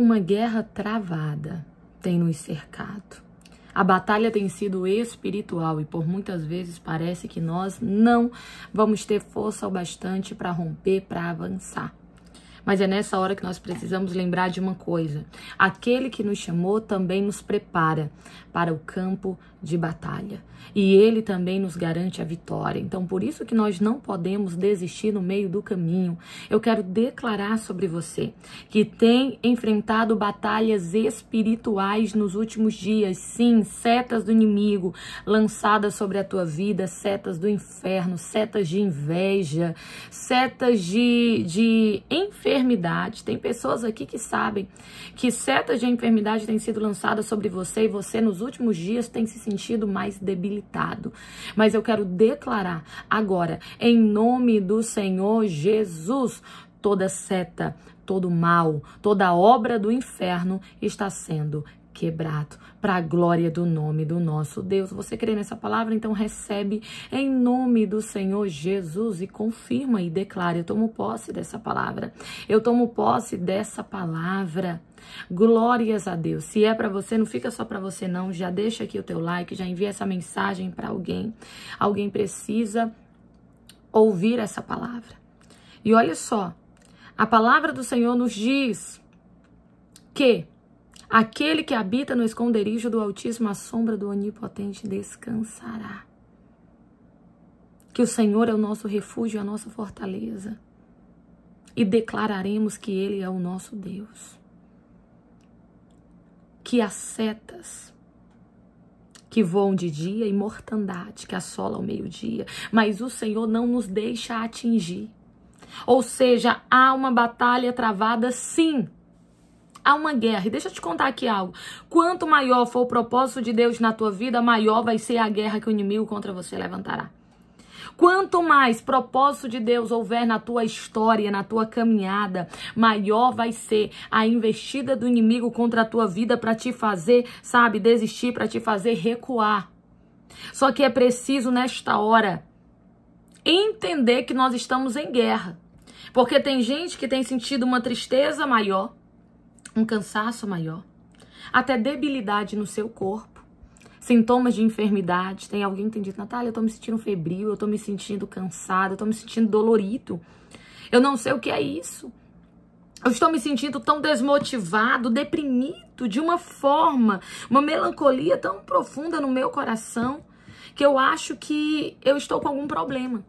Uma guerra travada tem nos cercado. A batalha tem sido espiritual e por muitas vezes parece que nós não vamos ter força o bastante para romper, para avançar. Mas é nessa hora que nós precisamos lembrar de uma coisa: aquele que nos chamou também nos prepara para o campo de batalha. E ele também nos garante a vitória. Então, por isso que nós não podemos desistir no meio do caminho. Eu quero declarar sobre você que tem enfrentado batalhas espirituais nos últimos dias. Sim, setas do inimigo lançadas sobre a tua vida, setas do inferno, setas de inveja, setas de, de enfermidade. Tem pessoas aqui que sabem que setas de enfermidade têm sido lançadas sobre você e você nos últimos dias tem se sentido mais debilitado. Mas eu quero declarar agora, em nome do Senhor Jesus, toda seta, todo mal, toda obra do inferno está sendo quebrado para a glória do nome do nosso Deus. Você crê nessa palavra? Então recebe em nome do Senhor Jesus e confirma e declara: Eu tomo posse dessa palavra. Eu tomo posse dessa palavra. Glórias a Deus. Se é para você, não fica só para você não. Já deixa aqui o teu like, já envia essa mensagem para alguém. Alguém precisa ouvir essa palavra. E olha só, a palavra do Senhor nos diz que Aquele que habita no esconderijo do Altíssimo, à sombra do Onipotente descansará. Que o Senhor é o nosso refúgio, a nossa fortaleza. E declararemos que Ele é o nosso Deus. Que as setas que voam de dia e mortandade que assola ao meio-dia, mas o Senhor não nos deixa atingir. Ou seja, há uma batalha travada, sim, Há uma guerra. E deixa eu te contar aqui algo. Quanto maior for o propósito de Deus na tua vida, maior vai ser a guerra que o inimigo contra você levantará. Quanto mais propósito de Deus houver na tua história, na tua caminhada, maior vai ser a investida do inimigo contra a tua vida para te fazer, sabe, desistir, para te fazer recuar. Só que é preciso nesta hora entender que nós estamos em guerra. Porque tem gente que tem sentido uma tristeza maior, um cansaço maior, até debilidade no seu corpo, sintomas de enfermidade. Tem alguém que tem dito, Natália, eu tô me sentindo febril, eu tô me sentindo cansada, eu tô me sentindo dolorido. Eu não sei o que é isso. Eu estou me sentindo tão desmotivado, deprimido, de uma forma, uma melancolia tão profunda no meu coração, que eu acho que eu estou com algum problema.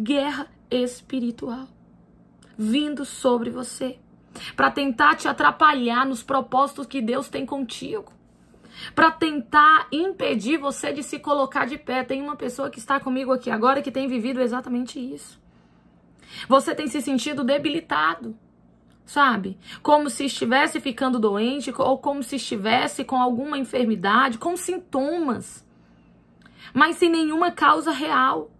Guerra espiritual vindo sobre você para tentar te atrapalhar nos propósitos que Deus tem contigo, para tentar impedir você de se colocar de pé. Tem uma pessoa que está comigo aqui agora que tem vivido exatamente isso. Você tem se sentido debilitado, sabe? Como se estivesse ficando doente ou como se estivesse com alguma enfermidade, com sintomas, mas sem nenhuma causa real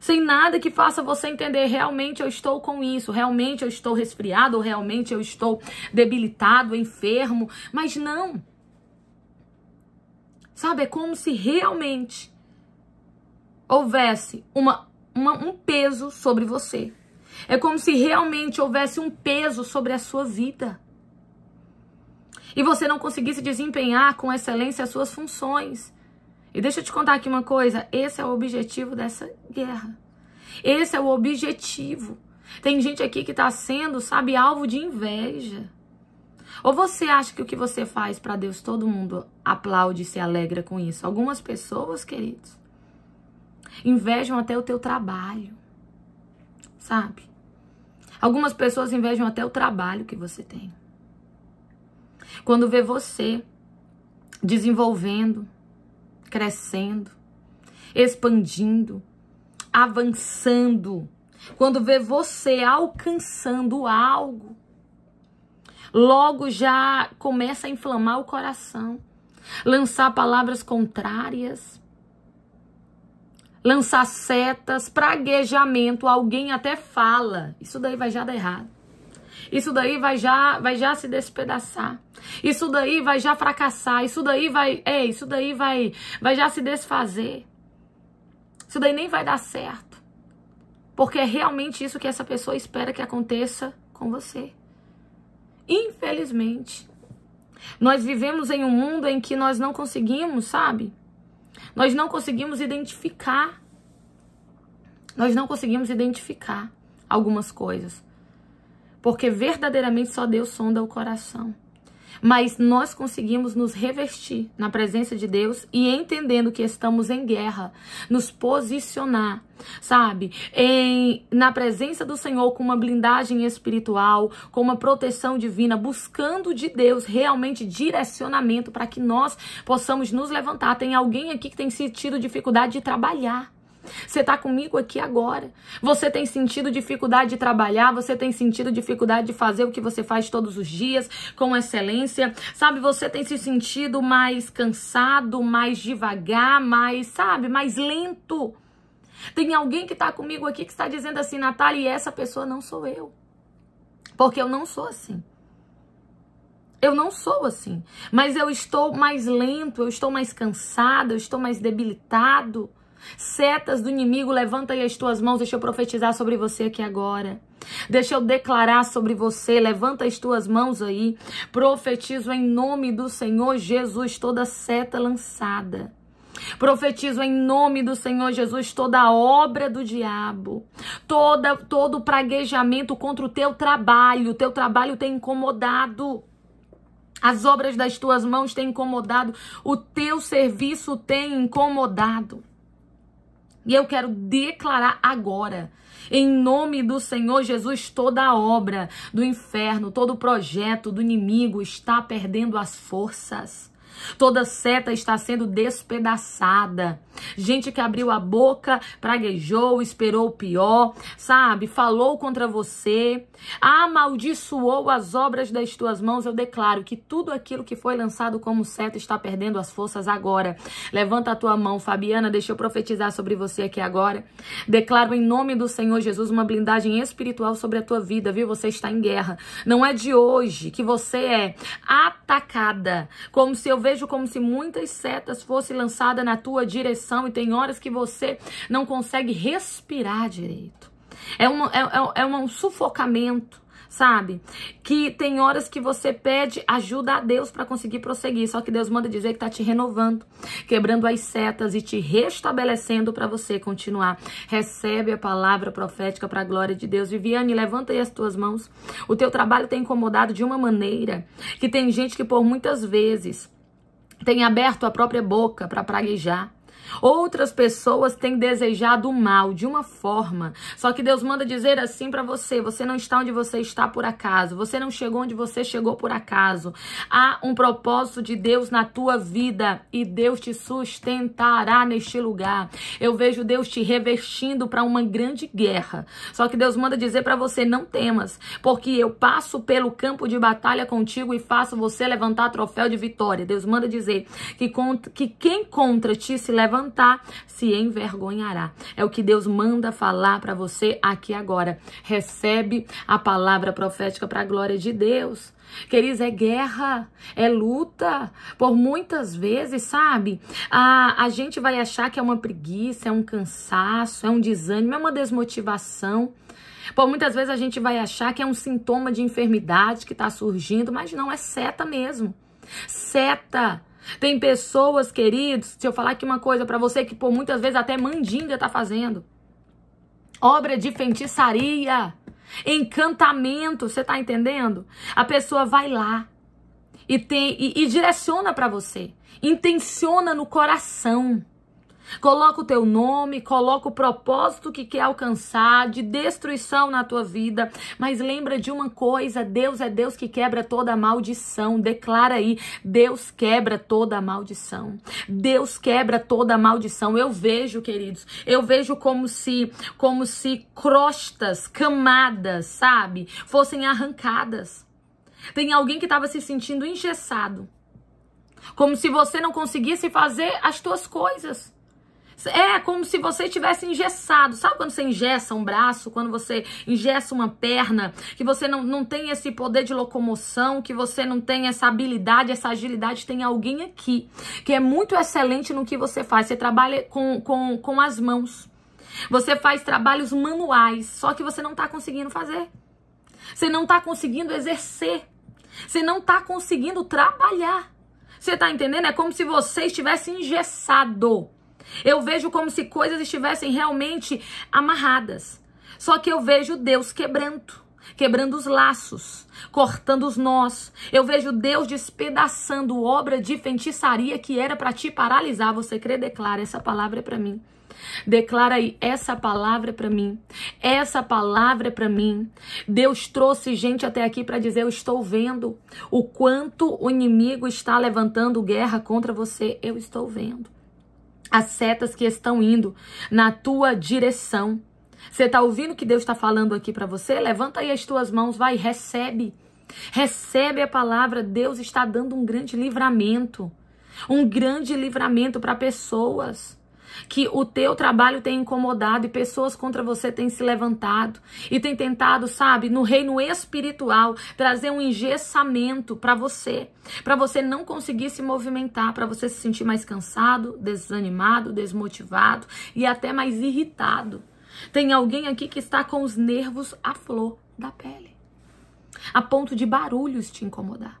sem nada que faça você entender realmente eu estou com isso, realmente eu estou resfriado, realmente eu estou debilitado, enfermo, mas não. Sabe, é como se realmente houvesse uma, uma, um peso sobre você. É como se realmente houvesse um peso sobre a sua vida. E você não conseguisse desempenhar com excelência as suas funções. E deixa eu te contar aqui uma coisa: esse é o objetivo dessa guerra. Esse é o objetivo. Tem gente aqui que está sendo, sabe, alvo de inveja. Ou você acha que o que você faz para Deus, todo mundo aplaude e se alegra com isso? Algumas pessoas, queridos, invejam até o teu trabalho, sabe? Algumas pessoas invejam até o trabalho que você tem. Quando vê você desenvolvendo, crescendo, expandindo, avançando. Quando vê você alcançando algo, logo já começa a inflamar o coração, lançar palavras contrárias, lançar setas, praguejamento. Alguém até fala. Isso daí vai já dar errado. Isso daí vai já, vai já se despedaçar. Isso daí vai já fracassar. Isso daí vai, é, isso daí vai, vai já se desfazer. Isso daí nem vai dar certo. Porque é realmente isso que essa pessoa espera que aconteça com você. Infelizmente, nós vivemos em um mundo em que nós não conseguimos, sabe? Nós não conseguimos identificar. Nós não conseguimos identificar algumas coisas porque verdadeiramente só Deus sonda o coração. Mas nós conseguimos nos revestir na presença de Deus e entendendo que estamos em guerra, nos posicionar, sabe, em, na presença do Senhor com uma blindagem espiritual, com uma proteção divina, buscando de Deus realmente direcionamento para que nós possamos nos levantar. Tem alguém aqui que tem sentido dificuldade de trabalhar você está comigo aqui agora. Você tem sentido dificuldade de trabalhar, você tem sentido dificuldade de fazer o que você faz todos os dias com excelência. Sabe, você tem se sentido mais cansado, mais devagar, mais, sabe, mais lento. Tem alguém que está comigo aqui que está dizendo assim, Natália, e essa pessoa não sou eu. Porque eu não sou assim. Eu não sou assim. Mas eu estou mais lento, eu estou mais cansado, eu estou mais debilitado. Setas do inimigo, levanta aí as tuas mãos, deixa eu profetizar sobre você aqui agora. Deixa eu declarar sobre você, levanta as tuas mãos aí. Profetizo em nome do Senhor Jesus toda seta lançada. Profetizo em nome do Senhor Jesus toda obra do diabo, toda todo praguejamento contra o teu trabalho, o teu trabalho tem incomodado. As obras das tuas mãos têm incomodado, o teu serviço tem incomodado. E eu quero declarar agora, em nome do Senhor Jesus, toda a obra do inferno, todo o projeto do inimigo está perdendo as forças. Toda seta está sendo despedaçada. Gente que abriu a boca, praguejou, esperou o pior, sabe? Falou contra você, amaldiçoou as obras das tuas mãos. Eu declaro que tudo aquilo que foi lançado como seta está perdendo as forças agora. Levanta a tua mão, Fabiana, deixa eu profetizar sobre você aqui agora. Declaro em nome do Senhor Jesus uma blindagem espiritual sobre a tua vida, viu? Você está em guerra. Não é de hoje que você é atacada, como se eu vejo como se muitas setas fossem lançadas na tua direção e tem horas que você não consegue respirar direito. É, uma, é, é, é um sufocamento sabe? Que tem horas que você pede ajuda a Deus para conseguir prosseguir, só que Deus manda dizer que tá te renovando, quebrando as setas e te restabelecendo para você continuar. Recebe a palavra profética para a glória de Deus. Viviane, levanta aí as tuas mãos. O teu trabalho tem incomodado de uma maneira que tem gente que por muitas vezes tem aberto a própria boca para praguejar. Outras pessoas têm desejado o mal de uma forma. Só que Deus manda dizer assim para você: você não está onde você está por acaso. Você não chegou onde você chegou por acaso. Há um propósito de Deus na tua vida e Deus te sustentará neste lugar. Eu vejo Deus te revestindo para uma grande guerra. Só que Deus manda dizer para você: não temas, porque eu passo pelo campo de batalha contigo e faço você levantar troféu de vitória. Deus manda dizer que, que quem contra ti se levanta levantar, se envergonhará. É o que Deus manda falar para você aqui agora. Recebe a palavra profética para a glória de Deus. Queridos, é guerra, é luta. Por muitas vezes, sabe? A, a gente vai achar que é uma preguiça, é um cansaço, é um desânimo, é uma desmotivação. Por muitas vezes a gente vai achar que é um sintoma de enfermidade que está surgindo, mas não, é seta mesmo. Seta tem pessoas, queridos, se eu falar aqui uma coisa para você que por muitas vezes até mandinga tá fazendo. Obra de feitiçaria, encantamento, você tá entendendo? A pessoa vai lá e tem e, e direciona para você, intenciona no coração. Coloca o teu nome, coloca o propósito que quer alcançar, de destruição na tua vida. Mas lembra de uma coisa: Deus é Deus que quebra toda maldição. Declara aí: Deus quebra toda maldição. Deus quebra toda maldição. Eu vejo, queridos, eu vejo como se, como se crostas, camadas, sabe, fossem arrancadas. Tem alguém que estava se sentindo engessado. Como se você não conseguisse fazer as tuas coisas. É como se você tivesse engessado. Sabe quando você engessa um braço, quando você engessa uma perna, que você não, não tem esse poder de locomoção, que você não tem essa habilidade, essa agilidade? Tem alguém aqui que é muito excelente no que você faz. Você trabalha com, com, com as mãos. Você faz trabalhos manuais, só que você não está conseguindo fazer. Você não está conseguindo exercer. Você não está conseguindo trabalhar. Você está entendendo? É como se você estivesse engessado. Eu vejo como se coisas estivessem realmente amarradas. Só que eu vejo Deus quebrando quebrando os laços, cortando os nós. Eu vejo Deus despedaçando obra de feitiçaria que era para te paralisar. Você crê? Declara essa palavra é para mim. Declara aí, essa palavra é para mim. Essa palavra é para mim. Deus trouxe gente até aqui para dizer: Eu estou vendo o quanto o inimigo está levantando guerra contra você. Eu estou vendo as setas que estão indo na tua direção. Você está ouvindo o que Deus está falando aqui para você? Levanta aí as tuas mãos, vai, recebe. Recebe a palavra. Deus está dando um grande livramento. Um grande livramento para pessoas que o teu trabalho tem incomodado e pessoas contra você têm se levantado e têm tentado, sabe, no reino espiritual, trazer um engessamento para você, para você não conseguir se movimentar, para você se sentir mais cansado, desanimado, desmotivado e até mais irritado. Tem alguém aqui que está com os nervos à flor da pele, a ponto de barulhos te incomodar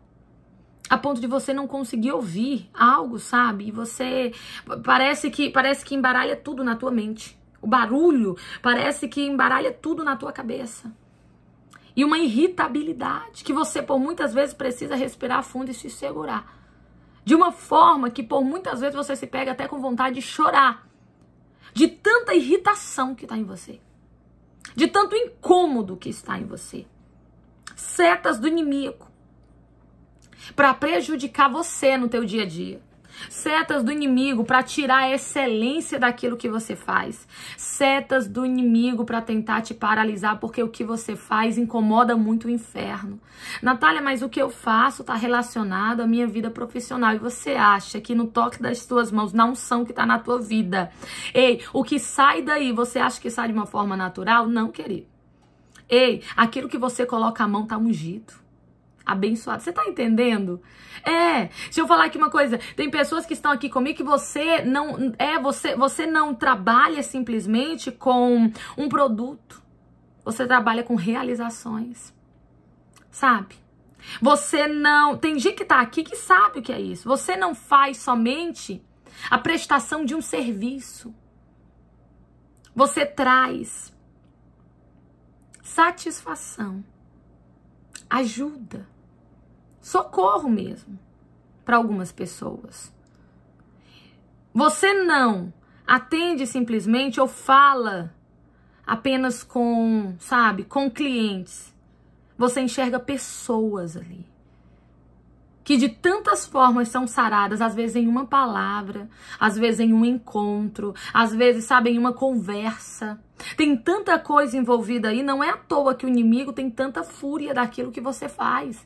a ponto de você não conseguir ouvir algo, sabe? E você parece que parece que embaralha tudo na tua mente. O barulho parece que embaralha tudo na tua cabeça. E uma irritabilidade que você por muitas vezes precisa respirar fundo e se segurar. De uma forma que por muitas vezes você se pega até com vontade de chorar. De tanta irritação que está em você. De tanto incômodo que está em você. Setas do inimigo para prejudicar você no teu dia a dia. Setas do inimigo para tirar a excelência daquilo que você faz. Setas do inimigo para tentar te paralisar, porque o que você faz incomoda muito o inferno. Natália, mas o que eu faço está relacionado à minha vida profissional. E você acha que no toque das tuas mãos, são o que está na tua vida. Ei, o que sai daí, você acha que sai de uma forma natural? Não, querido. Ei, aquilo que você coloca a mão está ungido abençoado. Você tá entendendo? É. Deixa eu falar aqui uma coisa. Tem pessoas que estão aqui comigo que você não é você você não trabalha simplesmente com um produto. Você trabalha com realizações. Sabe? Você não. Tem gente que tá aqui que sabe o que é isso. Você não faz somente a prestação de um serviço. Você traz satisfação, ajuda, socorro mesmo para algumas pessoas. Você não atende simplesmente ou fala apenas com, sabe, com clientes. Você enxerga pessoas ali que de tantas formas são saradas, às vezes em uma palavra, às vezes em um encontro, às vezes, sabe, em uma conversa. Tem tanta coisa envolvida aí, não é à toa que o inimigo tem tanta fúria daquilo que você faz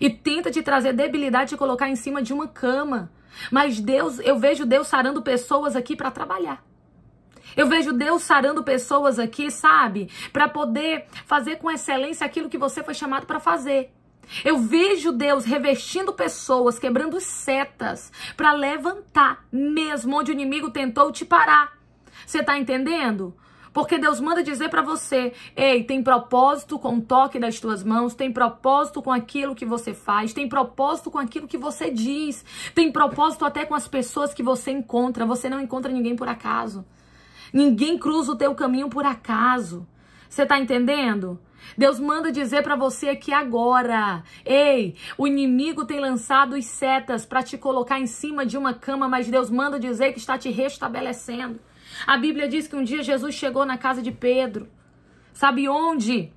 e tenta te trazer debilidade, te colocar em cima de uma cama. Mas Deus, eu vejo Deus sarando pessoas aqui para trabalhar. Eu vejo Deus sarando pessoas aqui, sabe? Para poder fazer com excelência aquilo que você foi chamado para fazer. Eu vejo Deus revestindo pessoas, quebrando setas para levantar mesmo onde o inimigo tentou te parar. Você tá entendendo? Porque Deus manda dizer para você: ei, tem propósito com o toque das tuas mãos, tem propósito com aquilo que você faz, tem propósito com aquilo que você diz, tem propósito até com as pessoas que você encontra. Você não encontra ninguém por acaso. Ninguém cruza o teu caminho por acaso. Você tá entendendo? Deus manda dizer para você aqui agora: ei, o inimigo tem lançado setas para te colocar em cima de uma cama, mas Deus manda dizer que está te restabelecendo. A Bíblia diz que um dia Jesus chegou na casa de Pedro. Sabe onde?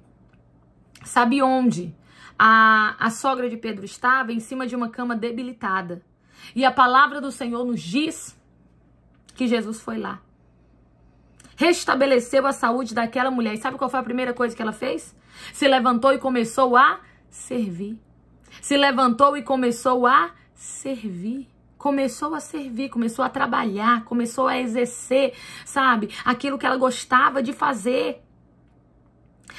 Sabe onde? A, a sogra de Pedro estava em cima de uma cama debilitada. E a palavra do Senhor nos diz que Jesus foi lá. Restabeleceu a saúde daquela mulher. E sabe qual foi a primeira coisa que ela fez? Se levantou e começou a servir. Se levantou e começou a servir começou a servir, começou a trabalhar, começou a exercer, sabe, aquilo que ela gostava de fazer.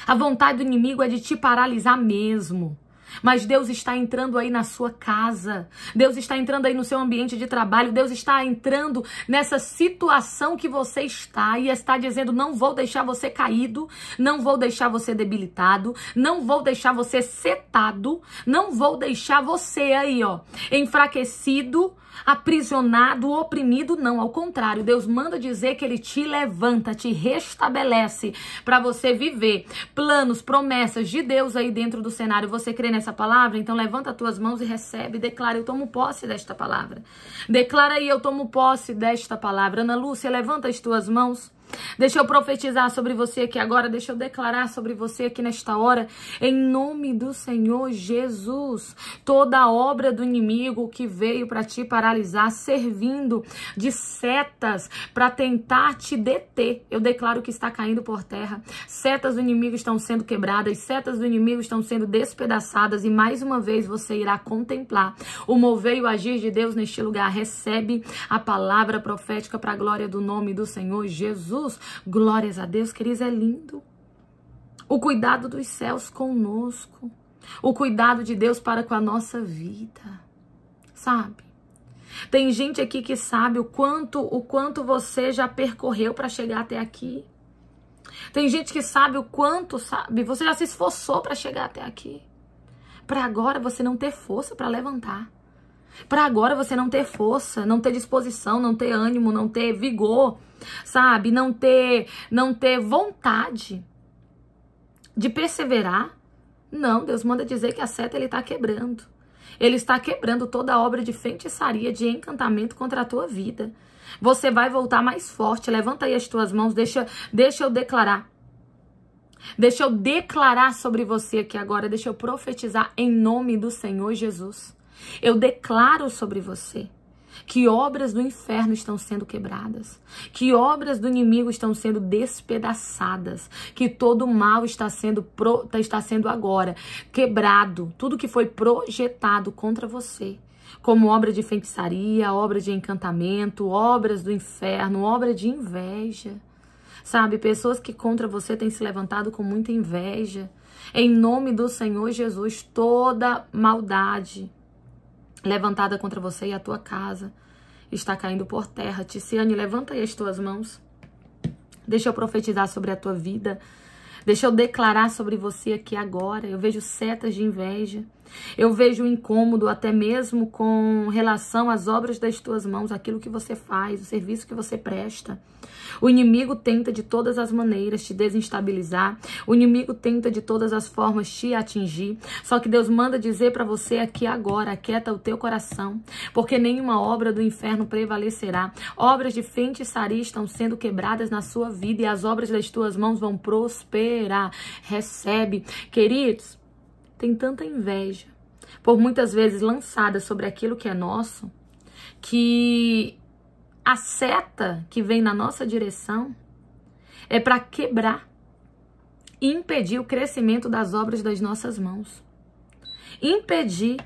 A vontade do inimigo é de te paralisar mesmo. Mas Deus está entrando aí na sua casa, Deus está entrando aí no seu ambiente de trabalho, Deus está entrando nessa situação que você está e está dizendo: não vou deixar você caído, não vou deixar você debilitado, não vou deixar você setado, não vou deixar você aí, ó, enfraquecido, aprisionado, oprimido, não. Ao contrário, Deus manda dizer que Ele te levanta, te restabelece para você viver planos, promessas de Deus aí dentro do cenário. Você crê nessa palavra? Então levanta as tuas mãos e recebe. Declara, eu tomo posse desta palavra. Declara aí, eu tomo posse desta palavra. Ana Lúcia, levanta as tuas mãos. Deixa eu profetizar sobre você aqui agora, deixa eu declarar sobre você aqui nesta hora, em nome do Senhor Jesus. Toda obra do inimigo que veio para te paralisar, servindo de setas para tentar te deter, eu declaro que está caindo por terra. Setas do inimigo estão sendo quebradas, setas do inimigo estão sendo despedaçadas e mais uma vez você irá contemplar o mover e o agir de Deus neste lugar. Recebe a palavra profética para a glória do nome do Senhor Jesus. Jesus, glórias a Deus, queridos, é lindo. O cuidado dos céus conosco, o cuidado de Deus para com a nossa vida, sabe? Tem gente aqui que sabe o quanto, o quanto você já percorreu para chegar até aqui. Tem gente que sabe o quanto, sabe? Você já se esforçou para chegar até aqui. Para agora você não ter força para levantar. Para agora você não ter força, não ter disposição, não ter ânimo, não ter vigor, sabe? Não ter, não ter vontade de perseverar. Não, Deus manda dizer que a seta ele está quebrando. Ele está quebrando toda a obra de feitiçaria, de encantamento contra a tua vida. Você vai voltar mais forte. Levanta aí as tuas mãos, deixa, deixa eu declarar. Deixa eu declarar sobre você aqui agora, deixa eu profetizar em nome do Senhor Jesus. Eu declaro sobre você que obras do inferno estão sendo quebradas, que obras do inimigo estão sendo despedaçadas, que todo mal está sendo pro, tá, está sendo agora quebrado, tudo que foi projetado contra você, como obra de feitiçaria, obra de encantamento, obras do inferno, obra de inveja. Sabe, pessoas que contra você têm se levantado com muita inveja. Em nome do Senhor Jesus, toda maldade levantada contra você e a tua casa está caindo por terra. Ticiane, levanta aí as tuas mãos. Deixa eu profetizar sobre a tua vida. Deixa eu declarar sobre você aqui agora. Eu vejo setas de inveja. Eu vejo incômodo até mesmo com relação às obras das tuas mãos, aquilo que você faz, o serviço que você presta. O inimigo tenta de todas as maneiras te desestabilizar, o inimigo tenta de todas as formas te atingir. Só que Deus manda dizer para você aqui agora, aquieta o teu coração, porque nenhuma obra do inferno prevalecerá. Obras de feitiçaria estão sendo quebradas na sua vida e as obras das tuas mãos vão prosperar. Recebe, queridos tem tanta inveja, por muitas vezes lançada sobre aquilo que é nosso, que a seta que vem na nossa direção é para quebrar e impedir o crescimento das obras das nossas mãos, impedir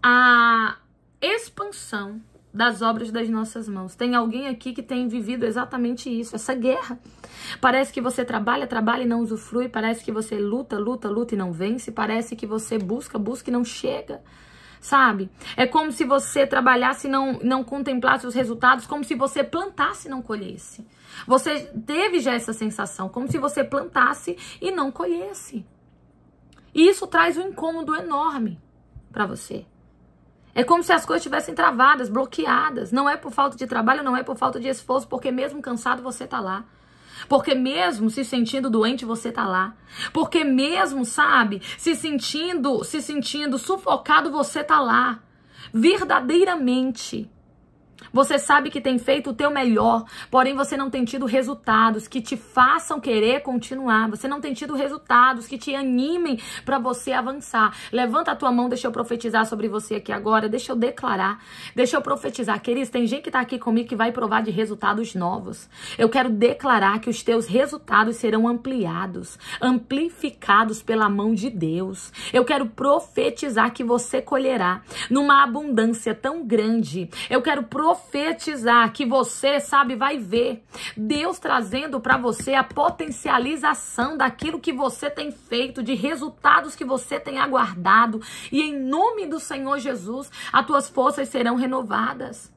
a expansão das obras das nossas mãos. Tem alguém aqui que tem vivido exatamente isso, essa guerra. Parece que você trabalha, trabalha e não usufrui, parece que você luta, luta, luta e não vence, parece que você busca, busca e não chega. Sabe? É como se você trabalhasse e não, não contemplasse os resultados, como se você plantasse e não colhesse. Você teve já essa sensação, como se você plantasse e não colhesse. E isso traz um incômodo enorme para você. É como se as coisas estivessem travadas, bloqueadas. Não é por falta de trabalho, não é por falta de esforço, porque mesmo cansado você tá lá. Porque mesmo se sentindo doente, você tá lá. Porque mesmo, sabe, se sentindo, se sentindo sufocado, você tá lá. Verdadeiramente. Você sabe que tem feito o teu melhor, porém você não tem tido resultados que te façam querer continuar. Você não tem tido resultados que te animem para você avançar. Levanta a tua mão, deixa eu profetizar sobre você aqui agora, deixa eu declarar, deixa eu profetizar. Queridos, tem gente que tá aqui comigo que vai provar de resultados novos. Eu quero declarar que os teus resultados serão ampliados, amplificados pela mão de Deus. Eu quero profetizar que você colherá numa abundância tão grande. Eu quero profetizar profetizar que você, sabe, vai ver Deus trazendo para você a potencialização daquilo que você tem feito, de resultados que você tem aguardado. E em nome do Senhor Jesus, as tuas forças serão renovadas.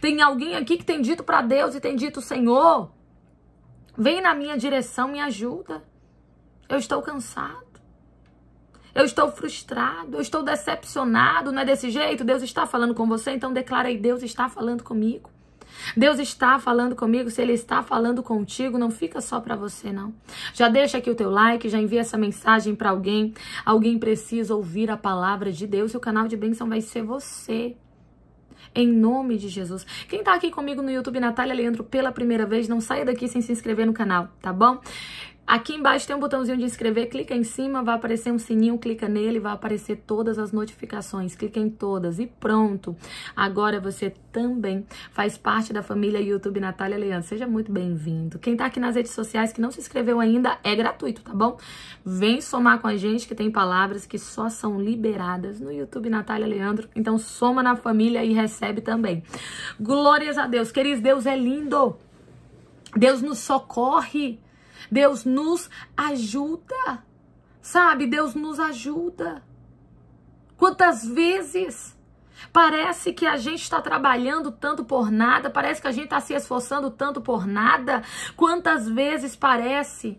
Tem alguém aqui que tem dito para Deus e tem dito: Senhor, vem na minha direção, me ajuda. Eu estou cansado eu estou frustrado, eu estou decepcionado, não é desse jeito? Deus está falando com você, então declarei: Deus está falando comigo. Deus está falando comigo, se ele está falando contigo, não fica só para você não. Já deixa aqui o teu like, já envia essa mensagem para alguém. Alguém precisa ouvir a palavra de Deus e o canal de bênção vai ser você. Em nome de Jesus. Quem tá aqui comigo no YouTube, Natália Leandro, pela primeira vez, não saia daqui sem se inscrever no canal, tá bom? Aqui embaixo tem um botãozinho de inscrever, clica em cima, vai aparecer um sininho, clica nele, vai aparecer todas as notificações, clica em todas e pronto. Agora você também faz parte da família YouTube Natália Leandro, seja muito bem-vindo. Quem tá aqui nas redes sociais que não se inscreveu ainda, é gratuito, tá bom? Vem somar com a gente que tem palavras que só são liberadas no YouTube Natália Leandro, então soma na família e recebe também. Glórias a Deus, queridos, Deus é lindo! Deus nos socorre. Deus nos ajuda. Sabe? Deus nos ajuda. Quantas vezes parece que a gente está trabalhando tanto por nada, parece que a gente está se esforçando tanto por nada. Quantas vezes parece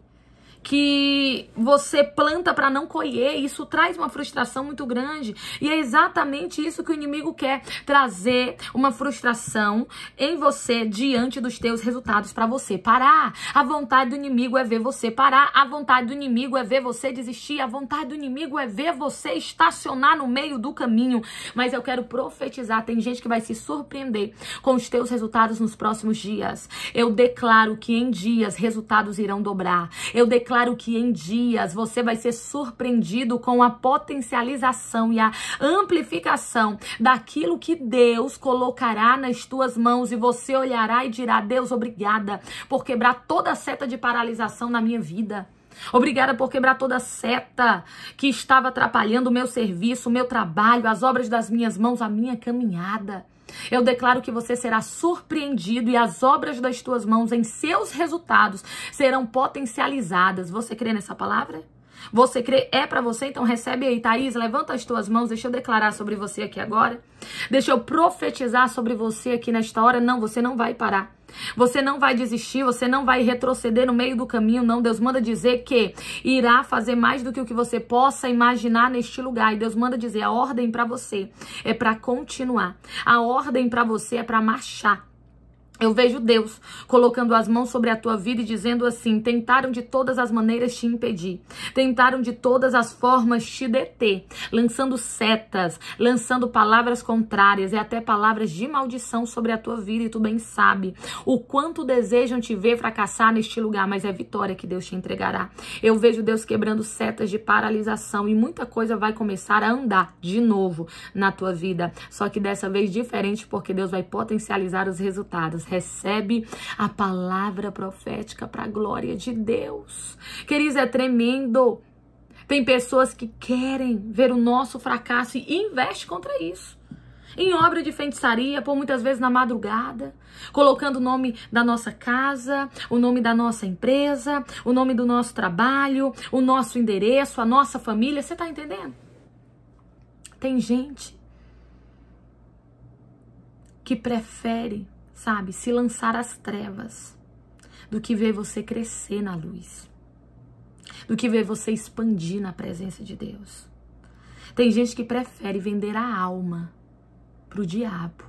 que você planta para não colher, isso traz uma frustração muito grande. E é exatamente isso que o inimigo quer trazer uma frustração em você diante dos teus resultados para você parar. A vontade do inimigo é ver você parar, a vontade do inimigo é ver você desistir, a vontade do inimigo é ver você estacionar no meio do caminho. Mas eu quero profetizar, tem gente que vai se surpreender com os teus resultados nos próximos dias. Eu declaro que em dias resultados irão dobrar. Eu declaro claro que em dias você vai ser surpreendido com a potencialização e a amplificação daquilo que Deus colocará nas tuas mãos e você olhará e dirá: Deus, obrigada por quebrar toda a seta de paralisação na minha vida. Obrigada por quebrar toda seta que estava atrapalhando o meu serviço, o meu trabalho, as obras das minhas mãos, a minha caminhada. Eu declaro que você será surpreendido e as obras das tuas mãos em seus resultados serão potencializadas. Você crê nessa palavra? Você crê é para você, então recebe aí, Thaís, levanta as tuas mãos, deixa eu declarar sobre você aqui agora. Deixa eu profetizar sobre você aqui nesta hora. Não, você não vai parar. Você não vai desistir, você não vai retroceder no meio do caminho, não. Deus manda dizer que irá fazer mais do que o que você possa imaginar neste lugar. E Deus manda dizer: a ordem para você é para continuar. A ordem para você é para marchar. Eu vejo Deus colocando as mãos sobre a tua vida e dizendo assim: tentaram de todas as maneiras te impedir, tentaram de todas as formas te deter, lançando setas, lançando palavras contrárias e até palavras de maldição sobre a tua vida. E tu bem sabe o quanto desejam te ver fracassar neste lugar, mas é vitória que Deus te entregará. Eu vejo Deus quebrando setas de paralisação e muita coisa vai começar a andar de novo na tua vida, só que dessa vez diferente, porque Deus vai potencializar os resultados recebe a palavra profética para a glória de Deus. Queridos, é tremendo. Tem pessoas que querem ver o nosso fracasso e investe contra isso. Em obra de feitiçaria, por muitas vezes na madrugada, colocando o nome da nossa casa, o nome da nossa empresa, o nome do nosso trabalho, o nosso endereço, a nossa família. Você está entendendo? Tem gente que prefere sabe, se lançar às trevas, do que ver você crescer na luz, do que ver você expandir na presença de Deus. Tem gente que prefere vender a alma pro diabo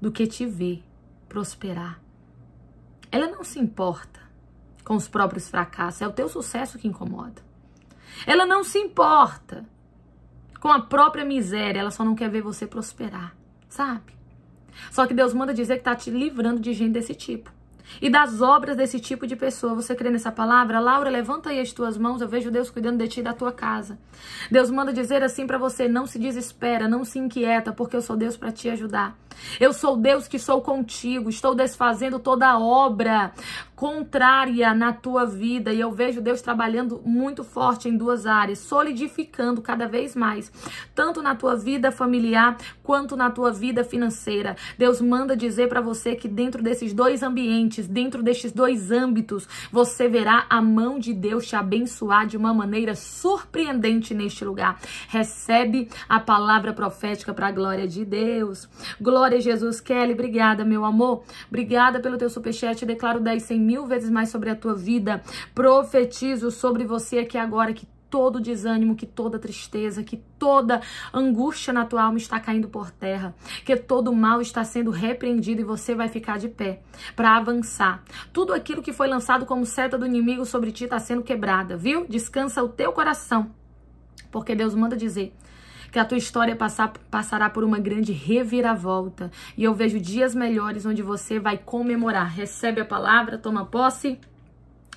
do que te ver prosperar. Ela não se importa com os próprios fracassos, é o teu sucesso que incomoda. Ela não se importa com a própria miséria, ela só não quer ver você prosperar, sabe? Só que Deus manda dizer que está te livrando de gente desse tipo. E das obras desse tipo de pessoa. Você crê nessa palavra? Laura, levanta aí as tuas mãos. Eu vejo Deus cuidando de ti e da tua casa. Deus manda dizer assim para você: não se desespera, não se inquieta, porque eu sou Deus para te ajudar. Eu sou Deus que sou contigo, estou desfazendo toda obra contrária na tua vida. E eu vejo Deus trabalhando muito forte em duas áreas, solidificando cada vez mais, tanto na tua vida familiar quanto na tua vida financeira. Deus manda dizer para você que dentro desses dois ambientes, dentro destes dois âmbitos, você verá a mão de Deus te abençoar de uma maneira surpreendente neste lugar. Recebe a palavra profética para a glória de Deus. Glória Glória, Jesus. Kelly, obrigada, meu amor. Obrigada pelo teu superchat. Eu declaro 10, 100 mil vezes mais sobre a tua vida. Profetizo sobre você aqui agora que todo desânimo, que toda tristeza, que toda angústia na tua alma está caindo por terra, que todo mal está sendo repreendido e você vai ficar de pé para avançar. Tudo aquilo que foi lançado como seta do inimigo sobre ti está sendo quebrada, viu? Descansa o teu coração, porque Deus manda dizer que a tua história passar, passará por uma grande reviravolta. E eu vejo dias melhores onde você vai comemorar. Recebe a palavra, toma posse.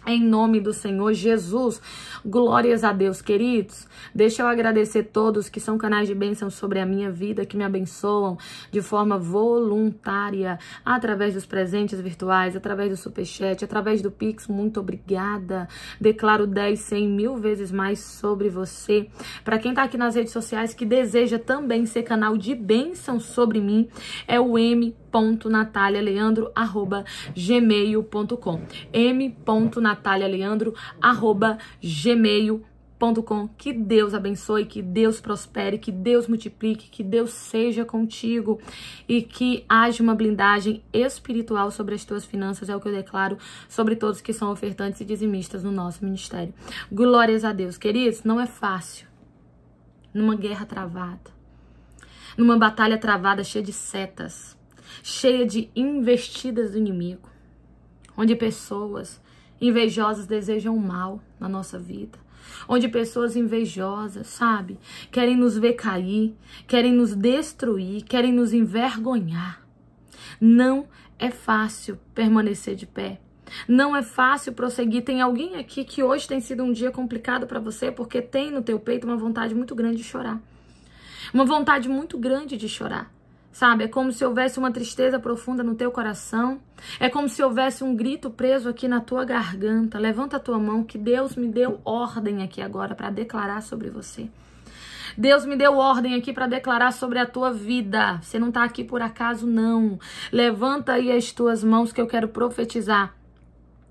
Em nome do Senhor Jesus, glórias a Deus, queridos. Deixa eu agradecer todos que são canais de bênção sobre a minha vida, que me abençoam de forma voluntária, através dos presentes virtuais, através do superchat, através do Pix. Muito obrigada. Declaro 10, 100 mil vezes mais sobre você. Para quem está aqui nas redes sociais que deseja também ser canal de bênção sobre mim, é o M m.natalialeandro@gmail.com. m.natalialeandro@gmail.com que Deus abençoe, que Deus prospere, que Deus multiplique, que Deus seja contigo e que haja uma blindagem espiritual sobre as tuas finanças, é o que eu declaro sobre todos que são ofertantes e dizimistas no nosso ministério. Glórias a Deus, queridos, não é fácil. Numa guerra travada, numa batalha travada cheia de setas, cheia de investidas do inimigo, onde pessoas invejosas desejam mal na nossa vida, onde pessoas invejosas, sabe, querem nos ver cair, querem nos destruir, querem nos envergonhar. Não é fácil permanecer de pé. Não é fácil prosseguir. Tem alguém aqui que hoje tem sido um dia complicado para você porque tem no teu peito uma vontade muito grande de chorar. Uma vontade muito grande de chorar. Sabe, é como se houvesse uma tristeza profunda no teu coração. É como se houvesse um grito preso aqui na tua garganta. Levanta a tua mão que Deus me deu ordem aqui agora para declarar sobre você. Deus me deu ordem aqui para declarar sobre a tua vida. Você não está aqui por acaso não. Levanta aí as tuas mãos que eu quero profetizar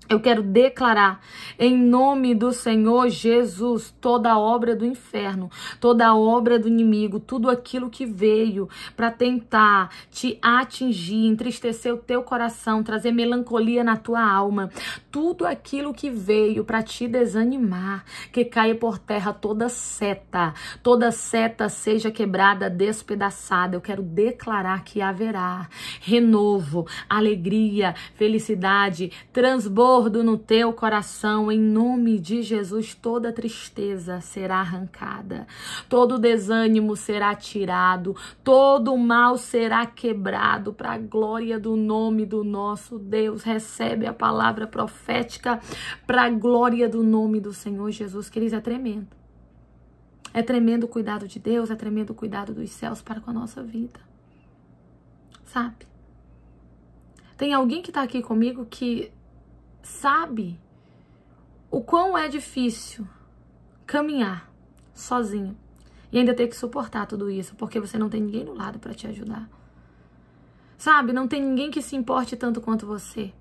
eu quero declarar em nome do Senhor Jesus toda obra do inferno, toda obra do inimigo, tudo aquilo que veio para tentar te atingir, entristecer o teu coração, trazer melancolia na tua alma, tudo aquilo que veio para te desanimar, que caia por terra toda seta, toda seta seja quebrada, despedaçada. Eu quero declarar que haverá renovo, alegria, felicidade, transbordo gordo no teu coração, em nome de Jesus, toda tristeza será arrancada, todo desânimo será tirado, todo mal será quebrado, para a glória do nome do nosso Deus. Recebe a palavra profética, para a glória do nome do Senhor Jesus. Queridos, é tremendo. É tremendo o cuidado de Deus, é tremendo o cuidado dos céus para com a nossa vida. Sabe? Tem alguém que está aqui comigo que sabe o quão é difícil caminhar sozinho e ainda ter que suportar tudo isso, porque você não tem ninguém do lado para te ajudar. Sabe, não tem ninguém que se importe tanto quanto você.